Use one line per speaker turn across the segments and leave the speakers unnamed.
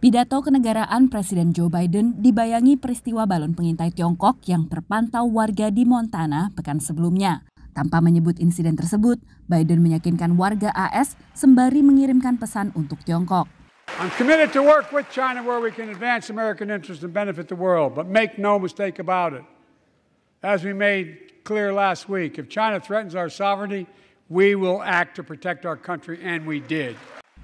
Pidato kenegaraan Presiden Joe Biden dibayangi peristiwa balon pengintai Tiongkok yang terpantau warga di Montana pekan sebelumnya. Tanpa menyebut insiden tersebut, Biden meyakinkan warga AS sembari mengirimkan pesan untuk Tiongkok.
I'm committed to work with China where we can advance American interests and benefit the world, but make no mistake about it. As we made clear last week, if China threatens our sovereignty, we will act to protect our country, and we did.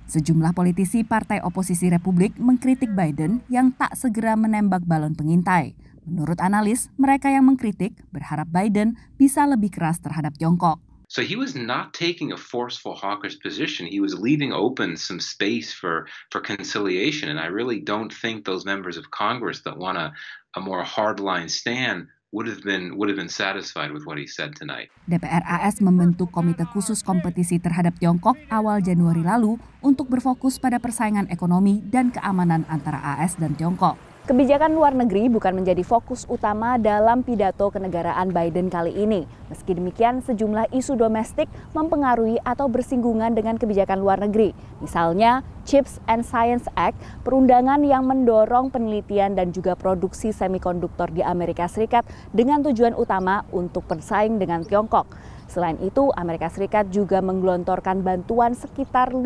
Sejumlah politisi Partai Oposisi Republik mengkritik Biden yang tak segera menembak balon pengintai. Menurut analis, mereka yang mengkritik berharap Biden bisa lebih keras terhadap Tiongkok.
So he was not taking a forceful hawkish position. He was leaving open some space for, for conciliation. And I really don't think those members of Congress that want a, a more hardline stand DPR
AS membentuk komite khusus kompetisi terhadap Tiongkok awal Januari lalu untuk berfokus pada persaingan ekonomi dan keamanan antara AS dan Tiongkok. Kebijakan luar negeri bukan menjadi fokus utama dalam pidato kenegaraan Biden kali ini. Meski demikian, sejumlah isu domestik mempengaruhi atau bersinggungan dengan kebijakan luar negeri. Misalnya, Chips and Science Act, perundangan yang mendorong penelitian dan juga produksi semikonduktor di Amerika Serikat dengan tujuan utama untuk bersaing dengan Tiongkok. Selain itu, Amerika Serikat juga menggelontorkan bantuan sekitar 50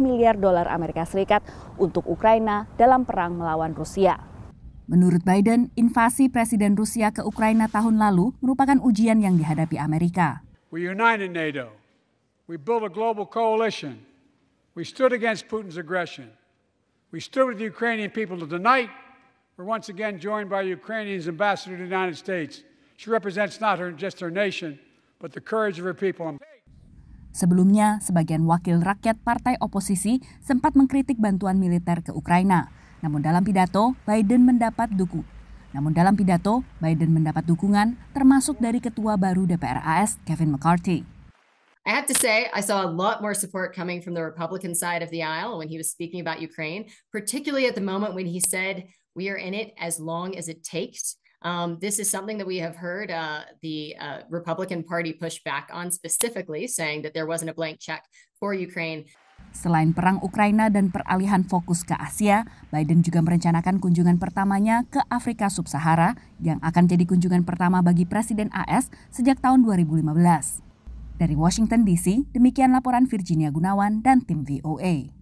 miliar dolar Amerika Serikat untuk Ukraina dalam perang melawan Rusia. Menurut Biden, invasi Presiden Rusia ke Ukraina tahun lalu merupakan ujian yang dihadapi Amerika.
We united NATO. We built a global coalition. We stood against Putin's aggression. We stood with the Ukrainian people tonight. We're once again joined by Ukrainian's ambassador to the United States. She represents not her, just her nation, but the courage of her people.
Sebelumnya, sebagian wakil rakyat partai oposisi sempat mengkritik bantuan militer ke Ukraina. Namun dalam pidato, Biden mendapat dukungan. Namun dalam pidato, Biden mendapat dukungan termasuk dari ketua baru DPR AS, Kevin McCarthy.
I have to say, I saw a lot more support coming from the Republican side of the aisle when he was speaking about Ukraine, particularly at the moment when he said, We are in it as long as it takes. Um, this is something that we have heard uh, the uh, Republican Party push back on specifically, saying that there wasn't a blank check for Ukraine.
Selain perang Ukraina dan peralihan fokus ke Asia, Biden juga merencanakan kunjungan pertamanya ke Afrika Sub-Sahara yang akan jadi kunjungan pertama bagi Presiden AS sejak tahun 2015. Dari Washington DC, demikian laporan Virginia Gunawan dan tim VOA.